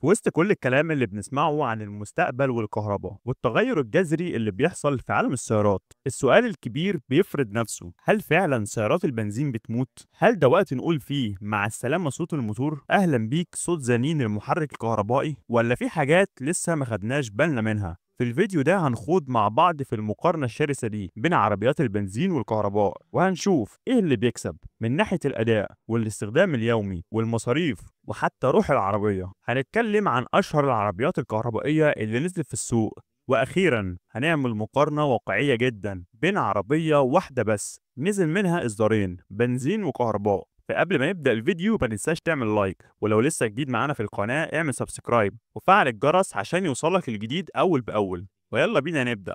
في وسط كل الكلام اللي بنسمعه عن المستقبل والكهرباء والتغير الجذري اللي بيحصل في عالم السيارات السؤال الكبير بيفرض نفسه هل فعلا سيارات البنزين بتموت هل ده وقت نقول فيه مع السلامه صوت الموتور اهلا بيك صوت زنين المحرك الكهربائي ولا في حاجات لسه ما خدناش بالنا منها في الفيديو ده هنخوض مع بعض في المقارنة الشرسة دي بين عربيات البنزين والكهرباء وهنشوف ايه اللي بيكسب من ناحية الأداء والاستخدام اليومي والمصاريف وحتى روح العربية هنتكلم عن أشهر العربيات الكهربائية اللي نزلت في السوق وأخيرا هنعمل مقارنة واقعية جدا بين عربية واحدة بس نزل منها إصدارين بنزين وكهرباء فقبل ما نبدا الفيديو ما تنساش تعمل لايك ولو لسه جديد معانا في القناه اعمل سبسكرايب وفعل الجرس عشان يوصلك الجديد اول باول ويلا بينا نبدا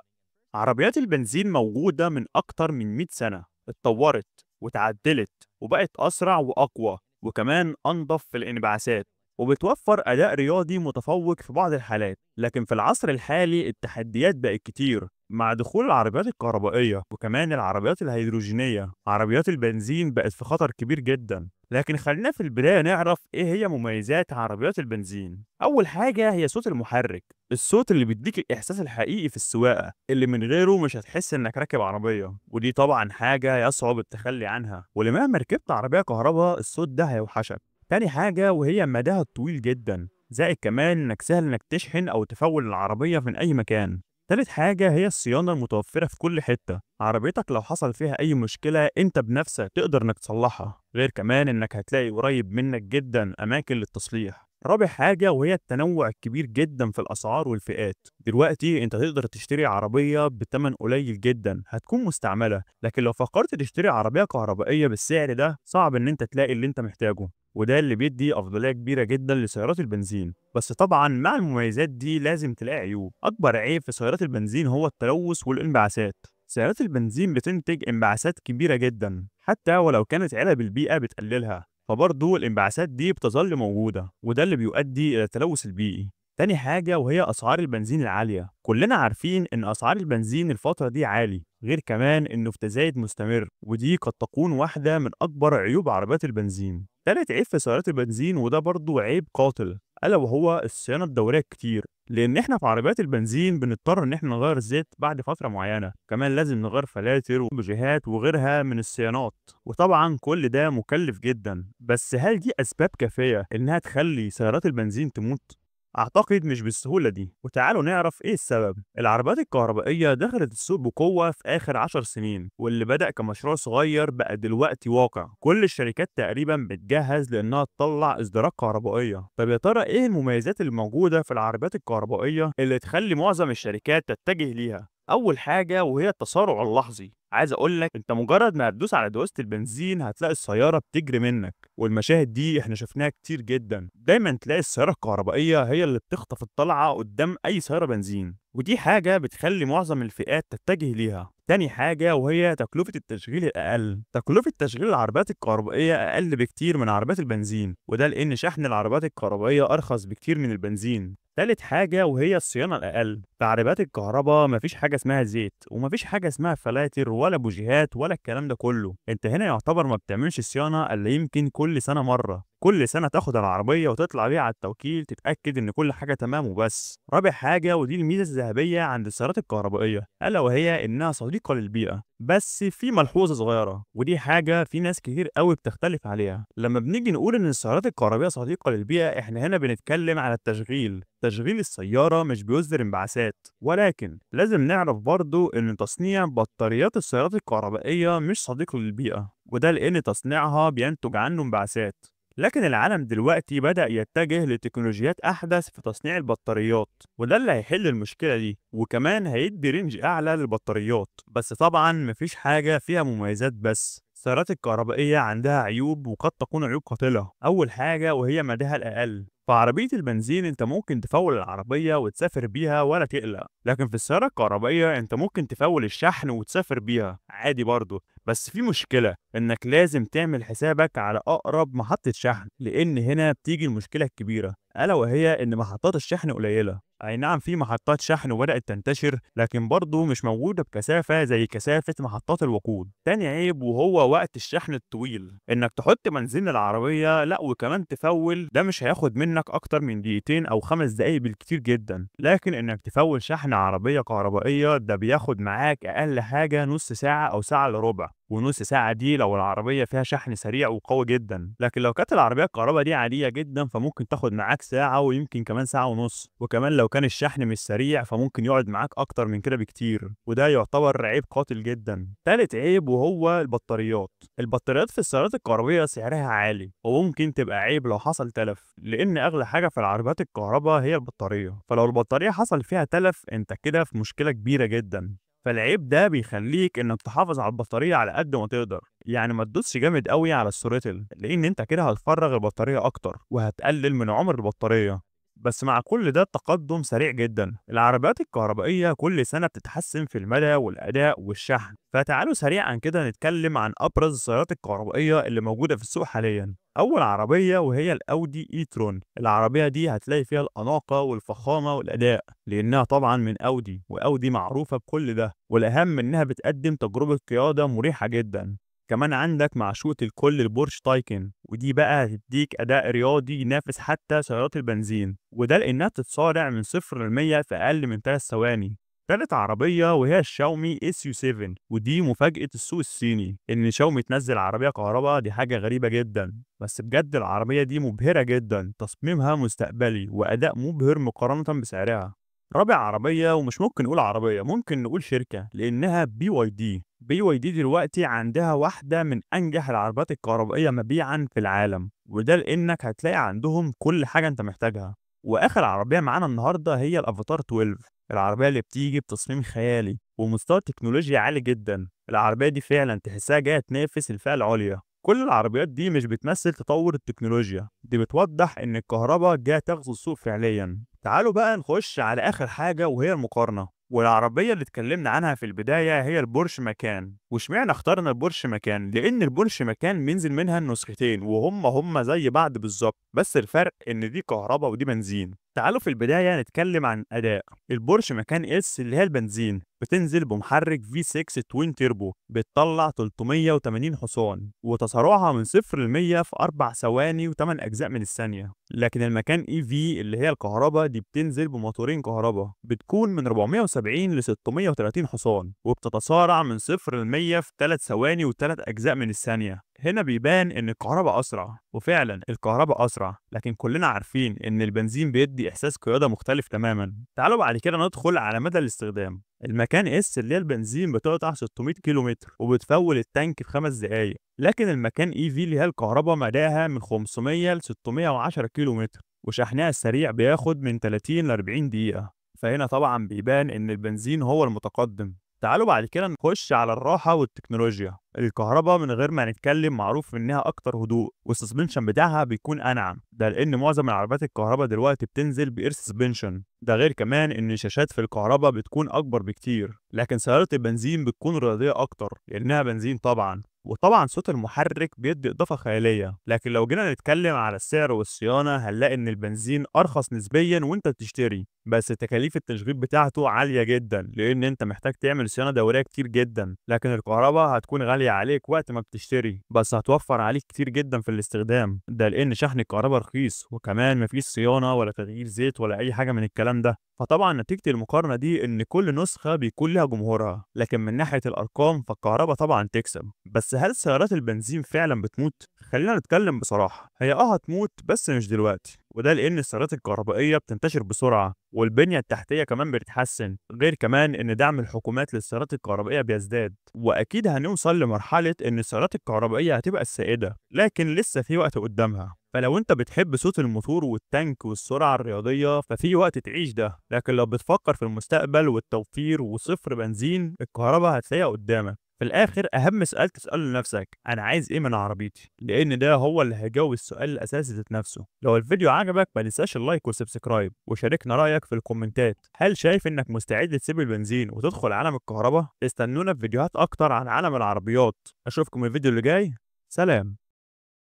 عربيات البنزين موجوده من اكتر من 100 سنه اتطورت وتعدلت وبقت اسرع واقوى وكمان انضف في الانبعاثات وبتوفر أداء رياضي متفوق في بعض الحالات، لكن في العصر الحالي التحديات بقت كتير مع دخول العربيات الكهربائية وكمان العربيات الهيدروجينية، عربيات البنزين بقت في خطر كبير جدا، لكن خلينا في البداية نعرف إيه هي مميزات عربيات البنزين. أول حاجة هي صوت المحرك، الصوت اللي بيديك الإحساس الحقيقي في السواقة اللي من غيره مش هتحس إنك راكب عربية، ودي طبعًا حاجة يصعب التخلي عنها، ولمهما ركبت عربية كهرباء الصوت ده هيوحشك. تاني حاجة وهي مداها الطويل جدا زائد كمان إنك سهل إنك تشحن أو تفول العربية من أي مكان تالت حاجة هي الصيانة المتوفرة في كل حتة عربيتك لو حصل فيها أي مشكلة أنت بنفسك تقدر إنك تصلحها غير كمان إنك هتلاقي قريب منك جدا أماكن للتصليح رابع حاجة وهي التنوع الكبير جدا في الأسعار والفئات دلوقتي أنت تقدر تشتري عربية بتمن قليل جدا هتكون مستعملة لكن لو فكرت تشتري عربية كهربائية بالسعر ده صعب إن أنت تلاقي اللي أنت محتاجه وده اللي بيدي افضليه كبيره جدا لسيارات البنزين بس طبعا مع المميزات دي لازم تلاقي عيوب اكبر عيب في سيارات البنزين هو التلوث والانبعاثات سيارات البنزين بتنتج انبعاثات كبيره جدا حتى ولو كانت علب البيئه بتقللها فبرضه الانبعاثات دي بتظل موجوده وده اللي بيؤدي الى التلوث البيئي تاني حاجة وهي أسعار البنزين العالية، كلنا عارفين إن أسعار البنزين الفترة دي عالي، غير كمان إنه في تزايد مستمر، ودي قد تكون واحدة من أكبر عيوب عربيات البنزين. تالت عيب في سيارات البنزين وده برضه عيب قاتل، ألا وهو الصيانة الدورية الكتير، لأن إحنا في عربيات البنزين بنضطر إن إحنا نغير زيت بعد فترة معينة، كمان لازم نغير فلاتر وبجهات وغيرها من الصيانات، وطبعا كل ده مكلف جدا، بس هل دي أسباب كافية إنها تخلي سيارات البنزين تموت؟ أعتقد مش بالسهولة دي وتعالوا نعرف إيه السبب العربيات الكهربائية دخلت السوق بقوة في آخر عشر سنين واللي بدأ كمشروع صغير بقى دلوقتي واقع كل الشركات تقريبا بتجهز لأنها تطلع إصدارات كهربائية طب يا ترى إيه المميزات الموجودة في العربيات الكهربائية اللي تخلي معظم الشركات تتجه ليها اول حاجه وهي التسارع اللحظي عايز اقول لك انت مجرد ما هتدوس على دواسه البنزين هتلاقي السياره بتجري منك والمشاهد دي احنا شفناها كتير جدا دايما تلاقي السياره الكهربائيه هي اللي بتخطف الطلعه قدام اي سياره بنزين ودي حاجه بتخلي معظم الفئات تتجه ليها تاني حاجة وهي تكلفة التشغيل الأقل، تكلفة تشغيل العربيات الكهربائية أقل بكتير من عربيات البنزين، وده لأن شحن العربيات الكهربائية أرخص بكتير من البنزين، تالت حاجة وهي الصيانة الأقل، في الكهرباء مفيش حاجة اسمها زيت ومفيش حاجة اسمها فلاتر ولا بوجيهات ولا الكلام ده كله، أنت هنا يعتبر ما بتعملش صيانة إلا يمكن كل سنة مرة، كل سنه تاخد العربيه وتطلع بيها على التوكيل تتاكد ان كل حاجه تمام وبس رابع حاجه ودي الميزه الذهبيه عند السيارات الكهربائيه الا وهي انها صديقه للبيئه بس في ملحوظه صغيره ودي حاجه في ناس كتير قوي بتختلف عليها لما بنيجي نقول ان السيارات الكهربائيه صديقه للبيئه احنا هنا بنتكلم على التشغيل تشغيل السيارة مش بيصدر انبعاثات ولكن لازم نعرف برضو ان تصنيع بطاريات السيارات الكهربائية مش صديق للبيئة وده لان تصنيعها بينتج عنه انبعاثات لكن العالم دلوقتي بدأ يتجه لتكنولوجيات أحدث في تصنيع البطاريات وده اللي هيحل المشكلة دي وكمان هيدي رينج أعلى للبطاريات بس طبعا مفيش حاجة فيها مميزات بس السيارات الكهربائية عندها عيوب وقد تكون عيوب قاتلة أول حاجة وهي مداها الأقل في عربية البنزين انت ممكن تفول العربية وتسافر بيها ولا تقلق لكن في السيارة الكهربائية انت ممكن تفول الشحن وتسافر بيها عادي برضه بس في مشكلة انك لازم تعمل حسابك على اقرب محطة شحن لان هنا بتيجي المشكلة الكبيرة الا وهي ان محطات الشحن قليلة اي نعم في محطات شحن وبدات تنتشر لكن برضه مش موجوده بكثافه زي كثافه محطات الوقود تاني عيب وهو وقت الشحن الطويل انك تحط بنزين العربيه لا وكمان تفول ده مش هياخد منك اكتر من دقيقتين او خمس دقايق بالكتير جدا لكن انك تفول شحن عربيه كهربائيه ده بياخد معاك اقل حاجه نص ساعه او ساعه الا ربع ونص ساعة دي لو العربية فيها شحن سريع وقوي جدا لكن لو كانت العربية الكهرباء دي عادية جدا فممكن تاخد معاك ساعة ويمكن كمان ساعة ونص وكمان لو كان الشحن مش سريع فممكن يقعد معاك أكتر من كده بكتير وده يعتبر عيب قاتل جدا تالت عيب وهو البطاريات البطاريات في السيارات الكهربية سعرها عالي وممكن تبقى عيب لو حصل تلف لأن أغلى حاجة في العربيات الكهرباء هي البطارية فلو البطارية حصل فيها تلف أنت كده في مشكلة كبيرة جدا فالعيب ده بيخليك انك تحافظ على البطاريه على قد ما تقدر يعني ما تدوسش جامد قوي على السوريتل لان انت كده هتفرغ البطاريه اكتر وهتقلل من عمر البطاريه بس مع كل ده التقدم سريع جدا العربيات الكهربائية كل سنة بتتحسن في المدى والأداء والشحن فتعالوا سريعا كده نتكلم عن أبرز السيارات الكهربائية اللي موجودة في السوق حاليا أول عربية وهي الأودي إي ترون العربية دي هتلاقي فيها الأناقة والفخامة والأداء لأنها طبعا من أودي وأودي معروفة بكل ده والأهم إنها بتقدم تجربة قيادة مريحة جدا كمان عندك معشوقة الكل البورش تايكن ودي بقى هتديك أداء رياضي ينافس حتى سيارات البنزين وده لأنها تتصارع من صفر لمية في أقل من 3 ثواني تالت عربية وهي الشاومي اس يو 7 ودي مفاجأة السوق الصيني إن شاومي تنزل عربية كهرباء دي حاجة غريبة جدا بس بجد العربية دي مبهرة جدا تصميمها مستقبلي وأداء مبهر مقارنة بسعرها رابع عربية ومش ممكن نقول عربية ممكن نقول شركة لأنها بي واي دي بي واي دي دلوقتي عندها واحدة من أنجح العربات الكهربائية مبيعا في العالم وده لأنك هتلاقي عندهم كل حاجة أنت محتاجها وآخر عربية معانا النهاردة هي الأفاتار 12 العربية اللي بتيجي بتصميم خيالي ومستوى تكنولوجيا عالي جدا العربية دي فعلا تحسها جاية تنافس الفئة العليا كل العربيات دي مش بتمثل تطور التكنولوجيا دي بتوضح ان الكهرباء جايه تغزو السوق فعليا تعالوا بقى نخش على اخر حاجه وهي المقارنه والعربية اللي اتكلمنا عنها في البداية هي البورش مكان وشمعنا اخترنا البورش مكان لأن البورش مكان بينزل منها النسختين وهم هم زي بعض بالظبط بس الفرق إن دي كهرباء ودي بنزين تعالوا في البداية نتكلم عن أداء البورش مكان اس اللي هي البنزين بتنزل بمحرك V6 توين تيربو بتطلع 380 حصان وتسارعها من 0 ل 100 في 4 ثواني و8 أجزاء من الثانية لكن المكان اي e في اللي هي الكهرباء دي بتنزل بموتورين كهرباء بتكون من 470 ل 630 حصان وبتتسارع من 0 ل 100 في 3 ثواني و3 أجزاء من الثانية هنا بيبان ان الكهرباء اسرع وفعلا الكهرباء اسرع لكن كلنا عارفين ان البنزين بيدي احساس قياده مختلف تماما تعالوا بعد كده ندخل على مدى الاستخدام المكان اس اللي هي البنزين بتقطع 600 كيلومتر وبتفول التانك في خمس دقايق لكن المكان اي e في اللي هي الكهرباء مداها من 500 ل 610 كيلومتر وشحنها السريع بياخد من 30 ل 40 دقيقة فهنا طبعا بيبان ان البنزين هو المتقدم تعالوا بعد كده نخش على الراحه والتكنولوجيا الكهرباء من غير ما نتكلم معروف انها اكتر هدوء والسسبنشن بتاعها بيكون انعم ده لان معظم العربيات الكهرباء دلوقتي بتنزل باير سسبنشن ده غير كمان ان الشاشات في الكهرباء بتكون اكبر بكتير لكن سياره البنزين بتكون رياضيه اكتر لانها بنزين طبعا وطبعا صوت المحرك بيدي إضافة خيالية لكن لو جينا نتكلم على السعر والصيانة هنلاقي إن البنزين أرخص نسبيا وأنت بتشتري بس تكاليف التشغيل بتاعته عالية جدا لأن أنت محتاج تعمل صيانة دورية كتير جدا لكن الكهرباء هتكون غالية عليك وقت ما بتشتري بس هتوفر عليك كتير جدا في الاستخدام ده لأن شحن الكهرباء رخيص وكمان مفيش صيانة ولا تغيير زيت ولا أي حاجة من الكلام ده فطبعا نتيجة المقارنة دي إن كل نسخة بيكون لها جمهورها، لكن من ناحية الأرقام فالكهرباء طبعا تكسب، بس هل سيارات البنزين فعلا بتموت؟ خلينا نتكلم بصراحة، هي أه هتموت بس مش دلوقتي، وده لأن السيارات الكهربائية بتنتشر بسرعة والبنية التحتية كمان بتتحسن غير كمان إن دعم الحكومات للسيارات الكهربائية بيزداد وأكيد هنوصل لمرحلة إن السيارات الكهربائية هتبقى السائدة لكن لسه في وقت قدامها فلو انت بتحب صوت الموتور والتانك والسرعة الرياضية ففي وقت تعيش ده لكن لو بتفكر في المستقبل والتوفير وصفر بنزين الكهرباء هتلاقيها قدامك في الاخر اهم سؤال تساله لنفسك انا عايز ايه من عربيتي لان ده هو اللي هيجاوب السؤال الاساسي ذات نفسه لو الفيديو عجبك ما تنساش اللايك وسبسكرايب وشاركنا رايك في الكومنتات هل شايف انك مستعد تسيب البنزين وتدخل عالم الكهرباء استنونا في فيديوهات اكتر عن عالم العربيات اشوفكم الفيديو اللي جاي سلام